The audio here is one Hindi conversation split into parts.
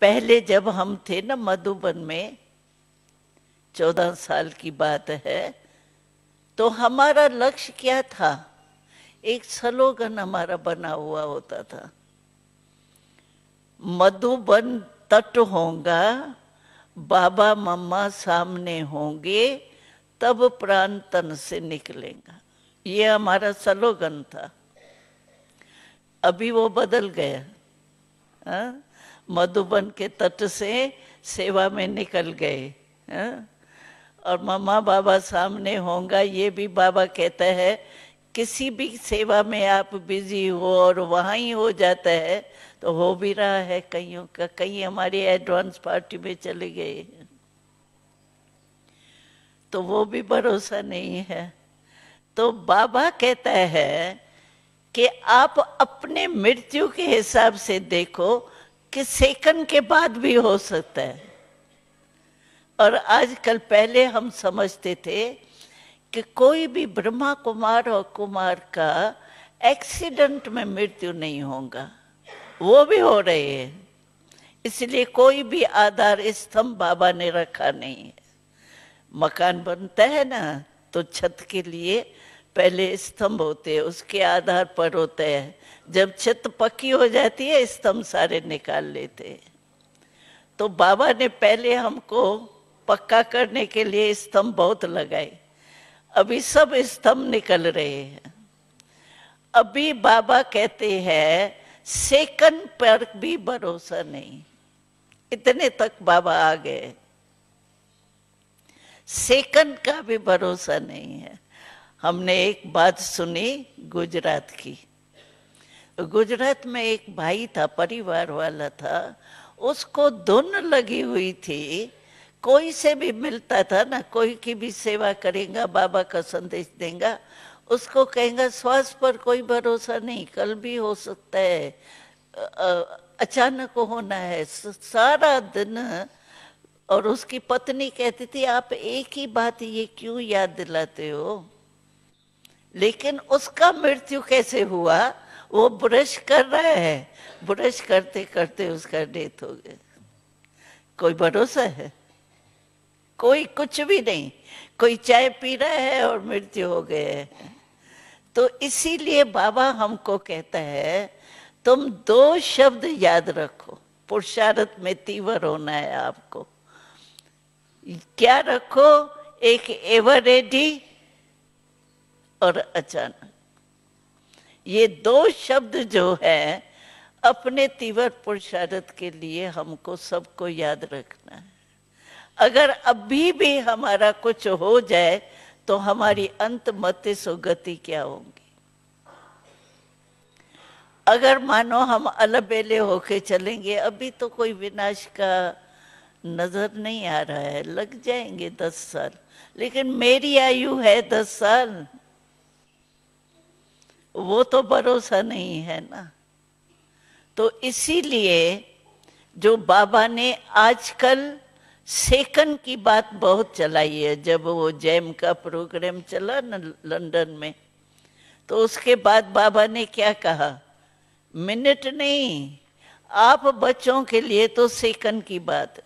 पहले जब हम थे ना मधुबन में चौदह साल की बात है तो हमारा लक्ष्य क्या था एक स्लोगन हमारा बना हुआ होता था मधुबन तट होगा बाबा मम्मा सामने होंगे तब प्राण तन से निकलेगा ये हमारा स्लोगन था अभी वो बदल गया हाँ? मधुबन के तट से सेवा में निकल गए हाँ? और मम्मा बाबा सामने होंगे ये भी बाबा कहता है किसी भी सेवा में आप बिजी हो और वहाँ ही हो जाता है तो हो भी रहा है कईयों का कई हमारी एडवांस पार्टी में चले गए तो वो भी भरोसा नहीं है तो बाबा कहता है कि आप अपने मृत्यु के हिसाब से देखो कि सेकंड के बाद भी हो सकता है और आजकल पहले हम समझते थे कि कोई भी ब्रह्मा कुमार और कुमार का एक्सीडेंट में मृत्यु नहीं होगा वो भी हो रहे हैं इसलिए कोई भी आधार स्तंभ बाबा ने रखा नहीं है मकान बनता है ना तो छत के लिए पहले स्तंभ होते हैं उसके आधार पर होते है जब छत पक्की हो जाती है स्तंभ सारे निकाल लेते हैं तो बाबा ने पहले हमको पक्का करने के लिए स्तंभ बहुत लगाए अभी सब स्तंभ निकल रहे हैं अभी बाबा कहते हैं सेकंड पर भी भरोसा नहीं इतने तक बाबा आ गए सेकंड का भी भरोसा नहीं है हमने एक बात सुनी गुजरात की गुजरात में एक भाई था परिवार वाला था उसको धुन लगी हुई थी कोई से भी मिलता था ना कोई की भी सेवा करेगा बाबा का संदेश देगा उसको कहेगा श्वास पर कोई भरोसा नहीं कल भी हो सकता है अचानक होना है सारा दिन और उसकी पत्नी कहती थी आप एक ही बात ये क्यों याद दिलाते हो लेकिन उसका मृत्यु कैसे हुआ वो ब्रश कर रहा है ब्रश करते करते उसका डेथ हो गया कोई भरोसा है कोई कुछ भी नहीं कोई चाय पी रहा है और मृत्यु हो गए है तो इसीलिए बाबा हमको कहता है तुम दो शब्द याद रखो पुरुषार्थ में तीवर होना है आपको क्या रखो एक एवर रेडी और अचानक ये दो शब्द जो है अपने तीव्र पुरुषार्थ के लिए हमको सबको याद रखना है अगर अभी भी हमारा कुछ हो जाए तो हमारी अंत मत सुगति क्या होगी अगर मानो हम अलबेले होके चलेंगे अभी तो कोई विनाश का नजर नहीं आ रहा है लग जाएंगे दस साल लेकिन मेरी आयु है दस साल वो तो भरोसा नहीं है ना तो इसीलिए जो बाबा ने आजकल सेकंड की बात बहुत चलाई है जब वो जैम का प्रोग्राम चला ना लंदन में तो उसके बाद बाबा ने क्या कहा मिनट नहीं आप बच्चों के लिए तो सेकंड की बात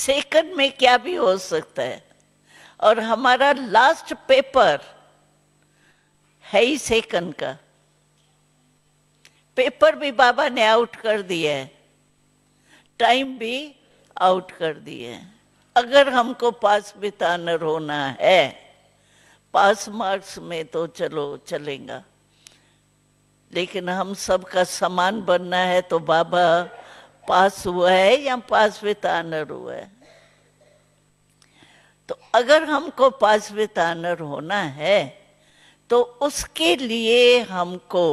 सेकंड में क्या भी हो सकता है और हमारा लास्ट पेपर है ही सेकंड का पेपर भी बाबा ने आउट कर दिया है टाइम भी आउट कर दिया है अगर हमको पास विथ होना है पास मार्क्स में तो चलो चलेगा लेकिन हम सबका समान बनना है तो बाबा पास हुआ है या पास विथ हुआ है तो अगर हमको पास विथ होना है तो उसके लिए हमको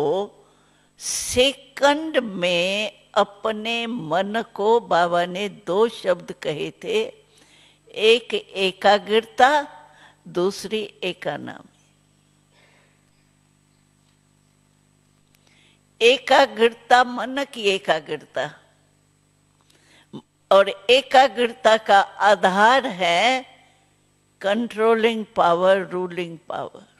सेकंड में अपने मन को बाबा ने दो शब्द कहे थे एक एकाग्रता दूसरी एकानामी एकाग्रता मन की एकाग्रता और एकाग्रता का आधार है कंट्रोलिंग पावर रूलिंग पावर